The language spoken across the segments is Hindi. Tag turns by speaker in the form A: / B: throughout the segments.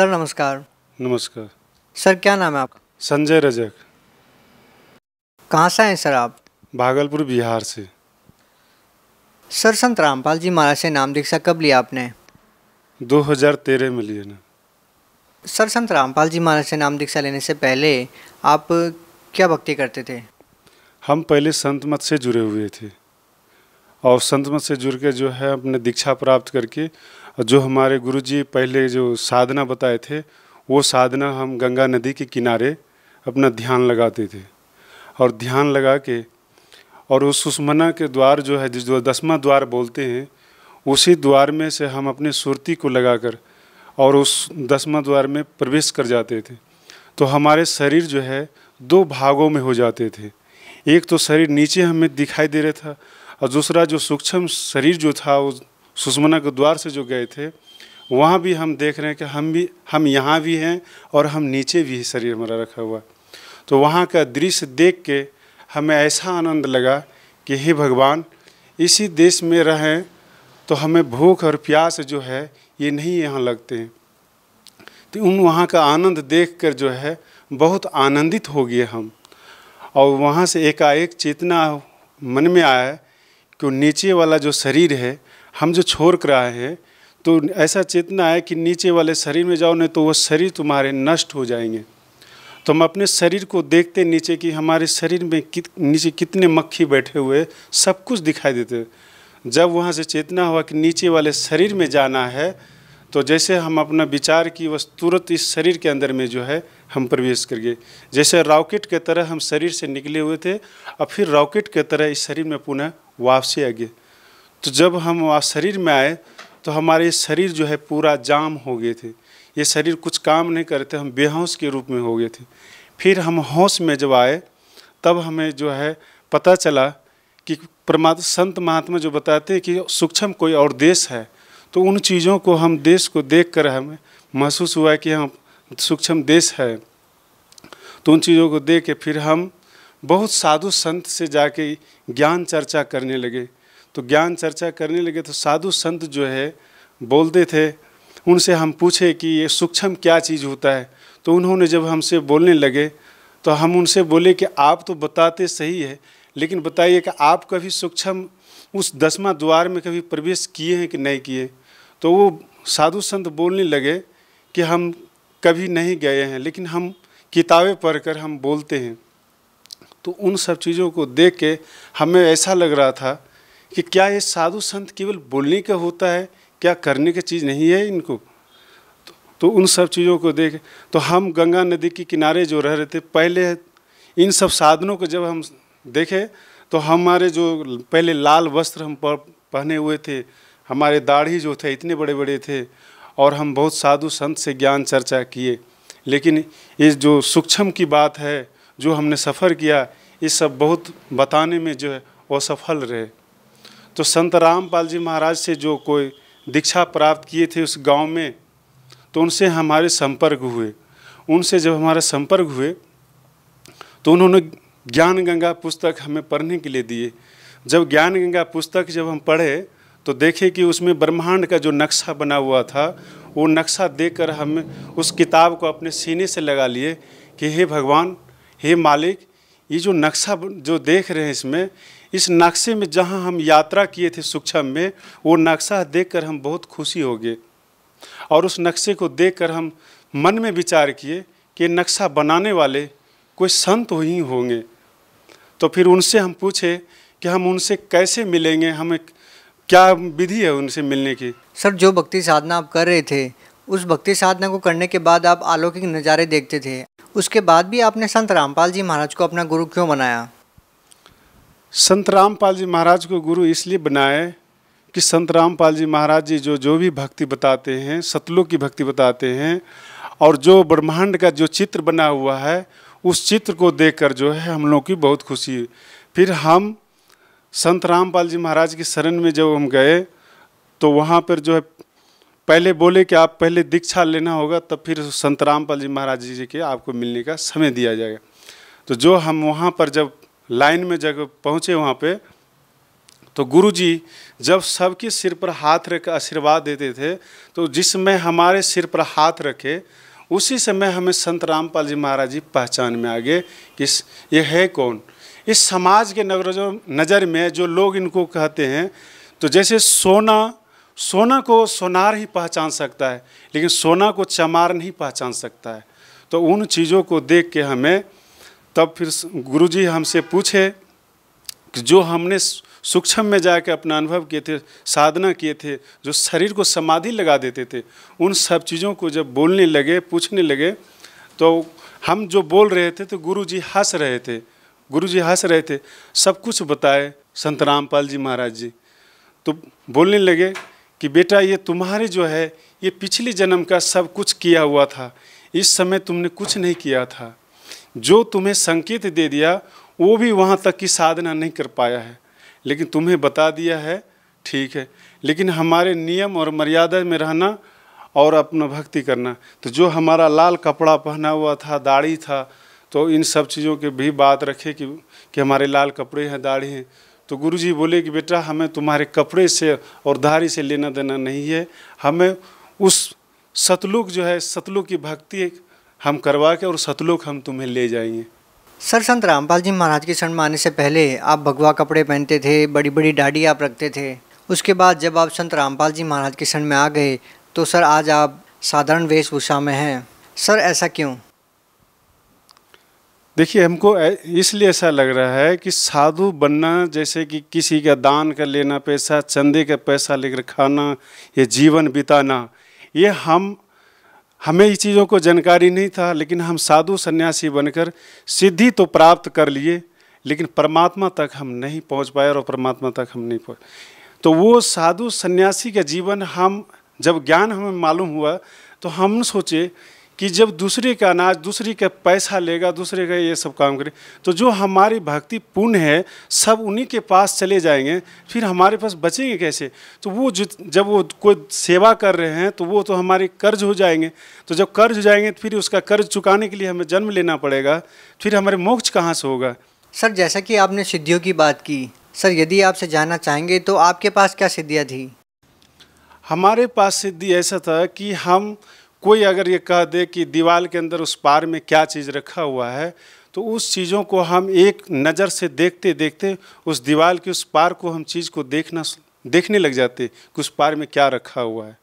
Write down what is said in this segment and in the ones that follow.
A: सर नमस्कार नमस्कार सर क्या नाम है आपका संजय रजक कहाँ से हैं सर आप भागलपुर बिहार से सर संत रामपाल जी महाराज से नाम दीक्षा कब लिया आपने 2013 में लिया ना सर संत रामपाल जी महाराज से नाम दीक्षा लेने से पहले आप क्या भक्ति करते थे
B: हम पहले संत मत से जुड़े हुए थे और संत मत से जुड़ के जो है अपने दीक्षा प्राप्त करके जो हमारे गुरु जी पहले जो साधना बताए थे वो साधना हम गंगा नदी के किनारे अपना ध्यान लगाते थे और ध्यान लगा के और उस सुषमना के द्वार जो है जिस दसवा द्वार बोलते हैं उसी द्वार में से हम अपने सुरती को लगाकर और उस दसवा द्वार में प्रवेश कर जाते थे तो हमारे शरीर जो है दो भागों में हो जाते थे एक तो शरीर नीचे हमें दिखाई दे रहा था और दूसरा जो सूक्ष्म शरीर जो था उस सुषमना के द्वार से जो गए थे वहाँ भी हम देख रहे हैं कि हम भी हम यहाँ भी हैं और हम नीचे भी शरीर हमारा रखा हुआ तो वहाँ का दृश्य देख के हमें ऐसा आनंद लगा कि हे भगवान इसी देश में रहें तो हमें भूख और प्यास जो है ये नहीं यहाँ लगते हैं तो उन वहाँ का आनंद देख कर जो है बहुत आनंदित हो गए हम और वहाँ से एकाएक चेतना मन में आया कि नीचे वाला जो शरीर है हम जो छोड़ कर आए हैं तो ऐसा चेतना है कि नीचे वाले शरीर में जाओ नहीं तो वह शरीर तुम्हारे नष्ट हो जाएंगे तो हम अपने शरीर को देखते नीचे कि हमारे शरीर में कित, नीचे कितने मक्खी बैठे हुए सब कुछ दिखाई देते जब वहाँ से चेतना हुआ कि नीचे वाले शरीर में जाना है तो जैसे हम अपना विचार की वह तुरंत इस शरीर के अंदर में जो है हम प्रवेश कर गए जैसे रॉकेट के तरह हम शरीर से निकले हुए थे और फिर रॉकेट के तरह इस शरीर में पुनः वापसी आ गए तो जब हम शरीर में आए तो हमारे शरीर जो है पूरा जाम हो गए थे ये शरीर कुछ काम नहीं करते हम बेहोश के रूप में हो गए थे फिर हम होश में जब आए तब हमें जो है पता चला कि परमात्मा संत महात्मा जो बताते हैं कि सूक्ष्म कोई और देश है तो उन चीज़ों को हम देश को देख कर हमें महसूस हुआ कि हम सूक्ष्म देश है तो उन चीज़ों को देख के फिर हम बहुत साधु संत से जाके ज्ञान चर्चा करने लगे तो ज्ञान चर्चा करने लगे तो साधु संत जो है बोलते थे उनसे हम पूछे कि ये सूक्ष्म क्या चीज़ होता है तो उन्होंने जब हमसे बोलने लगे तो हम उनसे बोले कि आप तो बताते सही है लेकिन बताइए कि आप कभी सूक्ष्म उस दसवा द्वार में कभी प्रवेश किए हैं कि नहीं किए तो वो साधु संत बोलने लगे कि हम कभी नहीं गए हैं लेकिन हम किताबें पढ़कर हम बोलते हैं तो उन सब चीज़ों को देख के हमें ऐसा लग रहा था कि क्या ये साधु संत केवल बोलने का होता है क्या करने की चीज़ नहीं है इनको तो, तो उन सब चीज़ों को देख तो हम गंगा नदी के किनारे जो रह रहे थे पहले इन सब साधनों को जब हम देखें तो हमारे जो पहले लाल वस्त्र हम पहने हुए थे हमारे दाढ़ी जो थे इतने बड़े बड़े थे और हम बहुत साधु संत से ज्ञान चर्चा किए लेकिन ये जो सूक्ष्म की बात है जो हमने सफ़र किया ये सब बहुत बताने में जो है असफल रहे तो संत रामपाल जी महाराज से जो कोई दीक्षा प्राप्त किए थे उस गांव में तो उनसे हमारे संपर्क हुए उनसे जब हमारे संपर्क हुए तो उन्होंने ज्ञान गंगा पुस्तक हमें पढ़ने के लिए दिए जब ज्ञान गंगा पुस्तक जब हम पढ़े तो देखे कि उसमें ब्रह्मांड का जो नक्शा बना हुआ था वो नक्शा कर हम उस किताब को अपने सीने से लगा लिए कि हे भगवान हे मालिक ये जो नक्शा जो देख रहे हैं इसमें इस नक्शे में जहाँ हम यात्रा किए थे सूक्ष्म में वो नक्शा देखकर हम बहुत खुशी हो गए और उस नक्शे को देखकर हम मन में विचार किए कि नक्शा बनाने वाले कोई संत तो ही होंगे तो फिर उनसे हम पूछे कि हम उनसे कैसे मिलेंगे हमें क्या
A: विधि है उनसे मिलने की सर जो भक्ति साधना आप कर रहे थे उस भक्ति साधना को करने के बाद आप अलौकिक नज़ारे देखते थे उसके बाद भी आपने संत रामपाल जी महाराज को अपना गुरु क्यों बनाया
B: संत रामपाल जी महाराज को गुरु इसलिए बनाए कि संत रामपाल जी महाराज जी जो जो भी भक्ति बताते हैं सतलोक की भक्ति बताते हैं और जो ब्रह्मांड का जो चित्र बना हुआ है उस चित्र को देखकर जो है हम लोग की बहुत खुशी हुई फिर हम संत रामपाल जी महाराज की शरण में जब हम गए तो वहाँ पर जो है पहले बोले कि आप पहले दीक्षा लेना होगा तब फिर संत रामपाल जी महाराज जी के आपको मिलने का समय दिया जाएगा तो जो हम वहाँ पर जब लाइन में जब पहुँचे वहाँ पे तो गुरुजी जब सबके सिर पर हाथ रख आशीर्वाद देते थे तो जिस समय हमारे सिर पर हाथ रखे उसी समय हमें संत रामपाल जी महाराज जी पहचान में आ गए कि ये है कौन इस समाज के जो नज़र में जो लोग इनको कहते हैं तो जैसे सोना सोना को सोनार ही पहचान सकता है लेकिन सोना को चमार नहीं पहचान सकता है तो उन चीज़ों को देख के हमें तब फिर गुरुजी हमसे पूछे कि जो हमने सूक्ष्म में जाकर अपना अनुभव किए थे साधना किए थे जो शरीर को समाधि लगा देते थे उन सब चीज़ों को जब बोलने लगे पूछने लगे तो हम जो बोल रहे थे तो गुरु जी हंस रहे थे गुरु जी हंस रहे थे सब कुछ बताए संत रामपाल जी महाराज जी तो बोलने लगे कि बेटा ये तुम्हारे जो है ये पिछले जन्म का सब कुछ किया हुआ था इस समय तुमने कुछ नहीं किया था जो तुम्हें संकेत दे दिया वो भी वहाँ तक की साधना नहीं कर पाया है लेकिन तुम्हें बता दिया है ठीक है लेकिन हमारे नियम और मर्यादा में रहना और अपना भक्ति करना तो जो हमारा लाल कपड़ा पहना हुआ था दाढ़ी था तो इन सब चीज़ों के भी बात रखे कि कि हमारे लाल कपड़े हैं दाढ़ी हैं तो गुरुजी बोले कि बेटा हमें तुम्हारे कपड़े से और दाढ़ी से लेना देना नहीं है हमें उस सतलुक जो है सतलुक की भक्ति हम करवा के और सतलोक हम तुम्हें ले जाएंगे
A: सर संत रामपाल जी महाराज के शरण में आने से पहले आप भगवा कपड़े पहनते थे बड़ी बड़ी दाढ़ी आप रखते थे उसके बाद जब आप संत रामपाल जी महाराज के शरण में आ गए तो सर आज आप साधारण वेशभूषा में हैं सर ऐसा क्यों देखिए हमको इसलिए
B: ऐसा लग रहा है कि साधु बनना जैसे कि किसी का दान का लेना पैसा चंदे का पैसा लेकर खाना या जीवन बिताना ये हम हमें इस चीज़ों को जानकारी नहीं था लेकिन हम साधु सन्यासी बनकर सिद्धि तो प्राप्त कर लिए लेकिन परमात्मा तक हम नहीं पहुंच पाए और परमात्मा तक हम नहीं पहुँच तो वो साधु सन्यासी का जीवन हम जब ज्ञान हमें मालूम हुआ तो हम सोचे कि जब दूसरे का अनाज दूसरे का पैसा लेगा दूसरे का ये सब काम करे तो जो हमारी भक्ति पुण्य है सब उन्हीं के पास चले जाएंगे फिर हमारे पास बचेंगे कैसे तो वो जब वो कोई सेवा कर रहे हैं तो वो तो हमारे कर्ज हो जाएंगे तो जब
A: कर्ज हो जाएंगे तो फिर उसका कर्ज चुकाने के लिए हमें जन्म लेना पड़ेगा फिर हमारे मोक्ष कहाँ से होगा सर जैसा कि आपने सिद्धियों की बात की सर यदि आपसे जानना चाहेंगे तो आपके पास क्या सिद्धियाँ थी हमारे पास सिद्धि ऐसा था कि हम कोई अगर ये कह
B: दे कि दीवार के अंदर उस पार में क्या चीज़ रखा हुआ है तो उस चीज़ों को हम एक नज़र से देखते देखते उस दीवार के उस पार को हम चीज़ को देखना देखने लग जाते कि उस पार में क्या रखा हुआ है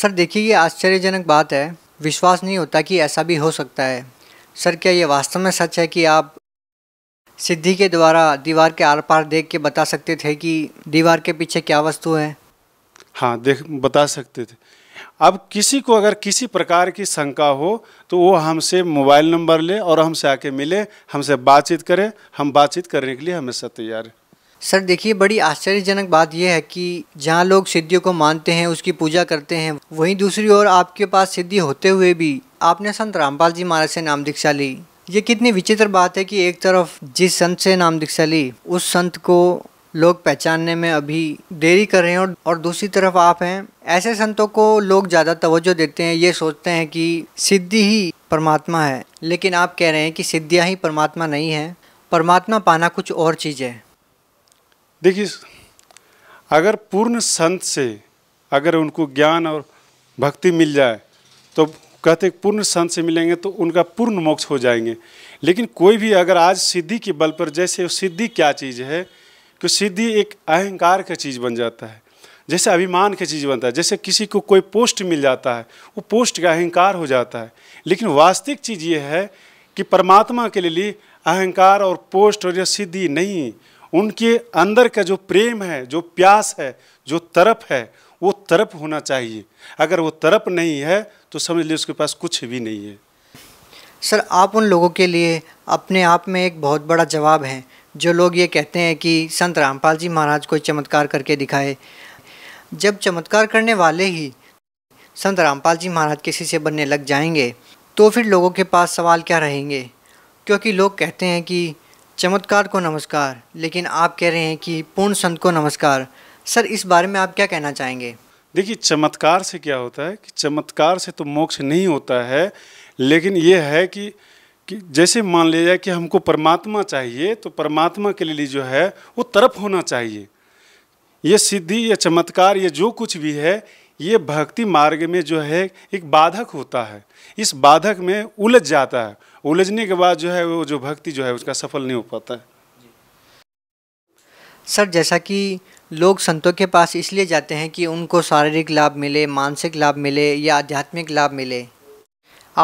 A: सर देखिए ये आश्चर्यजनक बात है विश्वास नहीं होता कि ऐसा भी हो सकता है सर क्या ये वास्तव में सच है कि आप सिद्धि के द्वारा दीवार के आर पार देख के बता सकते थे कि दीवार के पीछे क्या वस्तु है
B: हाँ देख बता सकते थे अब किसी को अगर किसी प्रकार की शंका हो तो वो हमसे मोबाइल नंबर ले और हमसे आके मिले हमसे बातचीत करें हम बातचीत करने के लिए हमेशा तैयार हैं
A: सर देखिए बड़ी आश्चर्यजनक बात यह है कि जहाँ लोग सिद्धियों को मानते हैं उसकी पूजा करते हैं वहीं दूसरी ओर आपके पास सिद्धि होते हुए भी आपने संत रामपाल जी महाराज से नाम दीक्षा ली ये कितनी विचित्र बात है कि एक तरफ जिस संत से नाम दीक्षा ली उस संत को लोग पहचानने में अभी देरी कर रहे हैं और दूसरी तरफ आप हैं ऐसे संतों को लोग ज़्यादा तवज्जो देते हैं ये सोचते हैं कि सिद्धि ही परमात्मा है लेकिन आप कह रहे हैं कि सिद्धियाँ ही परमात्मा नहीं है परमात्मा पाना कुछ और चीज़ है देखिए
B: अगर पूर्ण संत से अगर उनको ज्ञान और भक्ति मिल जाए तो कहते पूर्ण संत से मिलेंगे तो उनका पूर्ण मोक्ष हो जाएंगे लेकिन कोई भी अगर आज सिद्धि के बल पर जैसे सिद्धि क्या चीज़ है कि तो सिद्धि एक अहंकार का चीज़ बन जाता है जैसे अभिमान की चीज़ बनता है जैसे किसी को कोई पोस्ट मिल जाता है वो पोस्ट का अहंकार हो जाता है लेकिन वास्तविक चीज़ ये है कि परमात्मा के लिए अहंकार और पोस्ट और यह सिद्धि नहीं उनके अंदर का जो प्रेम है जो प्यास है जो तरप है वो तरप होना चाहिए अगर वो तरप नहीं है तो समझ लीजिए उसके पास कुछ भी नहीं है
A: सर आप उन लोगों के लिए अपने आप में एक बहुत बड़ा जवाब हैं जो लोग ये कहते हैं कि संत रामपाल जी महाराज कोई चमत्कार करके दिखाए जब चमत्कार करने वाले ही संत रामपाल जी महाराज के शिष्य बनने लग जाएंगे तो फिर लोगों के पास सवाल क्या रहेंगे क्योंकि लोग कहते हैं कि चमत्कार को नमस्कार लेकिन आप कह रहे हैं कि पूर्ण संत को नमस्कार सर इस बारे में आप क्या कहना चाहेंगे
B: देखिए चमत्कार से क्या होता है कि चमत्कार से तो मोक्ष नहीं होता है लेकिन ये है कि कि जैसे मान लिया जाए कि हमको परमात्मा चाहिए तो परमात्मा के लिए जो है वो तरफ होना चाहिए ये सिद्धि ये चमत्कार ये जो कुछ भी है ये भक्ति मार्ग में जो है एक बाधक होता है इस बाधक में उलझ जाता है उलझने के बाद जो है वो जो भक्ति जो है उसका सफल नहीं हो पाता है
A: सर जैसा कि लोग संतों के पास इसलिए जाते हैं कि उनको शारीरिक लाभ मिले मानसिक लाभ मिले या आध्यात्मिक लाभ मिले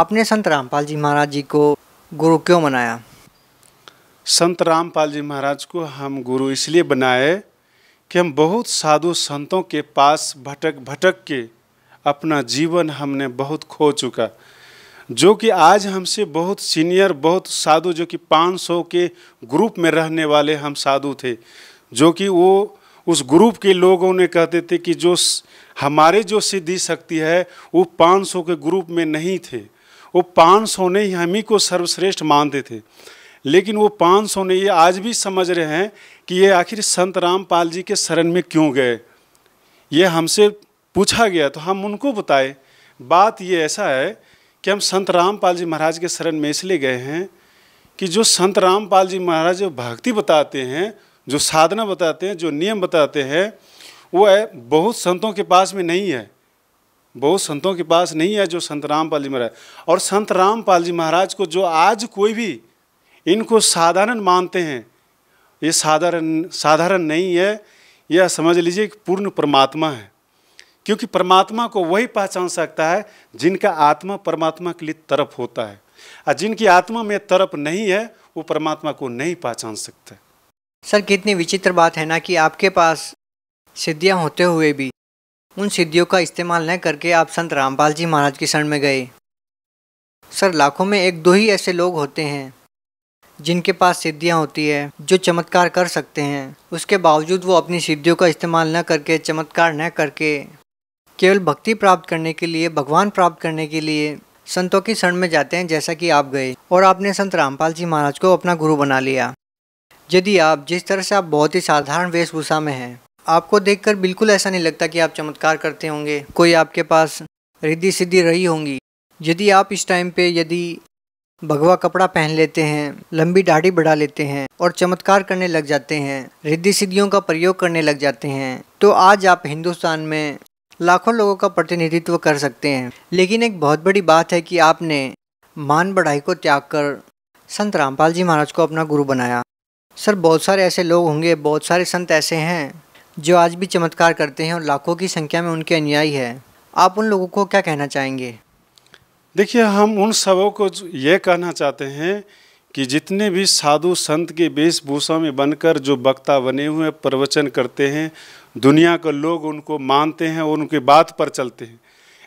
A: आपने संत रामपाल जी महाराज जी को गुरु क्यों बनाया
B: संत रामपाल जी महाराज को हम गुरु इसलिए बनाए कि हम बहुत साधु संतों के पास भटक भटक के अपना जीवन हमने बहुत खो चुका जो कि आज हमसे बहुत सीनियर बहुत साधु जो कि 500 के ग्रुप में रहने वाले हम साधु थे जो कि वो उस ग्रुप के लोगों ने कहते थे कि जो हमारे जो सिद्धि शक्ति है वो 500 के ग्रुप में नहीं थे वो पाँच सौ ने ही हम ही को सर्वश्रेष्ठ मानते थे लेकिन वो पाँच सौ ने ये आज भी समझ रहे हैं कि ये आखिर संत रामपाल जी के शरण में क्यों गए ये हमसे पूछा गया तो हम उनको बताए बात ये ऐसा है कि हम संत रामपाल जी महाराज के शरण में इसलिए गए हैं कि जो संत रामपाल जी महाराज जो भक्ति बताते हैं जो साधना बताते हैं जो नियम बताते हैं वो बहुत संतों के पास में नहीं है बहुत संतों के पास नहीं है जो संत रामपाल जी महाराज और संत रामपाल जी महाराज को जो आज कोई भी इनको साधारण मानते हैं ये साधारण साधारण नहीं है यह समझ लीजिए कि पूर्ण परमात्मा है क्योंकि परमात्मा को वही पहचान सकता है जिनका आत्मा परमात्मा के लिए तरफ होता है और जिनकी आत्मा में तरफ नहीं है वो परमात्मा को
A: नहीं पहचान सकते सर कितनी विचित्र बात है ना कि आपके पास सिद्धियाँ होते हुए भी उन सिद्धियों का इस्तेमाल न करके आप संत रामपाल जी महाराज की शरण में गए सर लाखों में एक दो ही ऐसे लोग होते हैं जिनके पास सिद्धियाँ होती है जो चमत्कार कर सकते हैं उसके बावजूद वो अपनी सिद्धियों का इस्तेमाल न करके चमत्कार न करके केवल भक्ति प्राप्त करने के लिए भगवान प्राप्त करने के लिए संतों की शरण में जाते हैं जैसा कि आप गए और आपने संत रामपाल जी महाराज को अपना गुरु बना लिया यदि आप जिस तरह से आप बहुत ही साधारण वेशभूषा में हैं आपको देखकर बिल्कुल ऐसा नहीं लगता कि आप चमत्कार करते होंगे कोई आपके पास रिद्धि सिद्धि रही होंगी यदि आप इस टाइम पे यदि भगवा कपड़ा पहन लेते हैं लंबी दाढ़ी बढ़ा लेते हैं और चमत्कार करने लग जाते हैं रिद्धि सिद्धियों का प्रयोग करने लग जाते हैं तो आज आप हिंदुस्तान में लाखों लोगों का प्रतिनिधित्व कर सकते हैं लेकिन एक बहुत बड़ी बात है कि आपने मान बढ़ाई को त्याग कर संत रामपाल जी महाराज को अपना गुरु बनाया सर बहुत सारे ऐसे लोग होंगे बहुत सारे संत ऐसे हैं जो आज भी चमत्कार करते हैं और लाखों की संख्या में उनके अनुयायी है आप उन लोगों को क्या कहना चाहेंगे
B: देखिए हम उन सबों को ये कहना चाहते हैं कि जितने भी साधु संत के वेशभूषा में बनकर जो वक्ता बने हुए प्रवचन करते हैं दुनिया के लोग उनको मानते हैं और उनके बात पर चलते हैं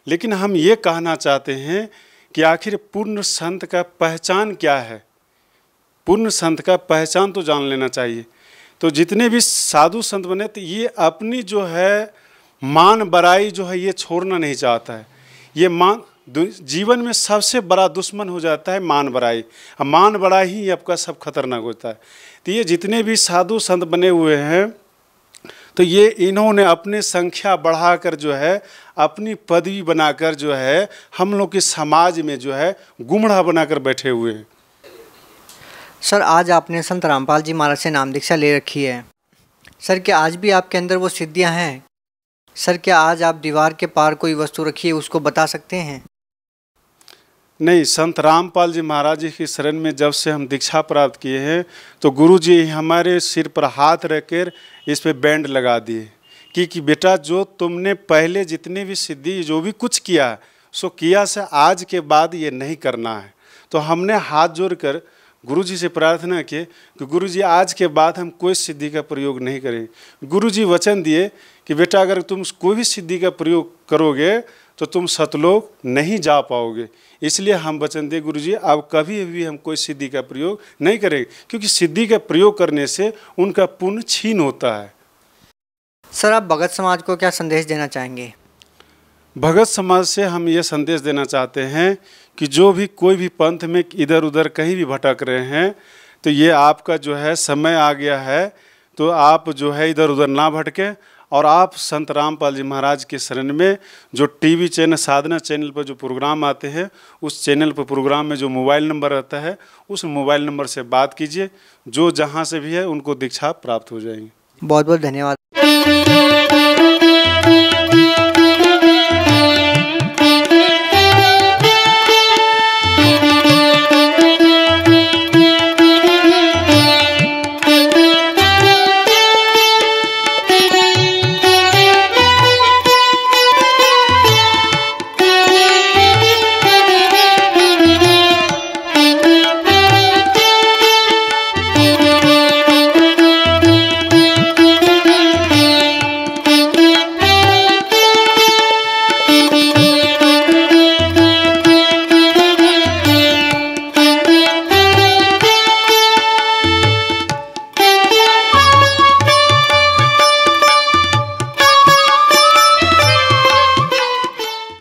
B: लेकिन हम ये कहना चाहते हैं कि आखिर पूर्ण संत का पहचान क्या है पूर्ण संत का पहचान तो जान लेना चाहिए तो जितने भी साधु संत बने तो ये अपनी जो है मान बराई जो है ये छोड़ना नहीं चाहता है ये मान जीवन में सबसे बड़ा दुश्मन हो जाता है मान बड़ाई मान बड़ाई ही आपका सब खतरनाक होता है तो ये जितने भी साधु संत बने हुए हैं तो ये इन्होंने अपने संख्या बढ़ाकर जो है अपनी पदवी बनाकर जो है हम लोग के
A: समाज में जो
B: है गुमराह बनाकर बैठे हुए
A: हैं सर आज आपने संत रामपाल जी महाराज से नाम दीक्षा ले रखी है सर क्या आज भी आपके अंदर वो सिद्धियां हैं सर क्या आज आप दीवार के पार कोई वस्तु रखी है उसको बता सकते हैं
B: नहीं संत रामपाल जी महाराज जी की शरण में जब से हम दीक्षा प्राप्त किए हैं तो गुरु जी हमारे सिर पर हाथ रखकर इस पर बैंड लगा दिए कि कि बेटा जो तुमने पहले जितनी भी सिद्धि जो भी कुछ किया सो किया से आज के बाद ये नहीं करना है तो हमने हाथ जोड़ कर गुरुजी से प्रार्थना किए कि गुरुजी आज के बाद हम कोई सिद्धि का प्रयोग नहीं करें गुरुजी वचन दिए कि बेटा अगर तुम कोई भी सिद्धि का प्रयोग करोगे तो तुम सतलोक नहीं जा पाओगे इसलिए हम वचन दे गुरुजी आप कभी भी हम कोई सिद्धि का प्रयोग नहीं करें क्योंकि सिद्धि का प्रयोग करने से उनका पुण्य छीन होता है
A: सर आप भगत समाज को क्या संदेश देना चाहेंगे
B: भगत समाज से हम ये संदेश देना चाहते हैं कि जो भी कोई भी पंथ में इधर उधर कहीं भी भटक रहे हैं तो ये आपका जो है समय आ गया है तो आप जो है इधर उधर ना भटकें और आप संत रामपाल जी महाराज के शरण में जो टीवी चैनल साधना चैनल पर जो प्रोग्राम आते हैं उस चैनल पर प्रोग्राम में जो मोबाइल नंबर रहता है उस मोबाइल नंबर से बात कीजिए जो जहाँ से भी है उनको दीक्षा प्राप्त हो जाएंगी
A: बहुत बहुत धन्यवाद